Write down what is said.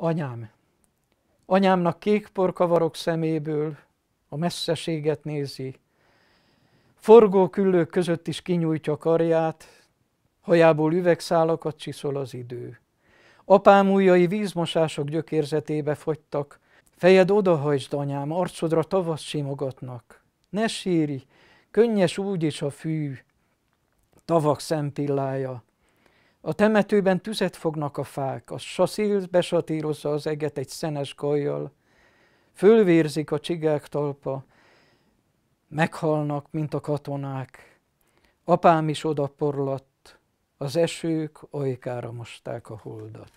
Anyám, anyámnak kék porkavarok szeméből a messzeséget nézi, forgó küllők között is kinyújtja karját, hajából üvegszálakat csiszol az idő. Apám ujjai vízmosások gyökérzetébe fogytak, fejed odahajtsd, anyám, arcodra tavasz simogatnak. Ne sírj, könnyes úgyis a fű, tavak szempillája, a temetőben tüzet fognak a fák, a saszil besatírozza az eget egy szenes gajjal. Fölvérzik a csigák talpa, meghalnak, mint a katonák. Apám is odaporlott, az esők ajkára mosták a holdat.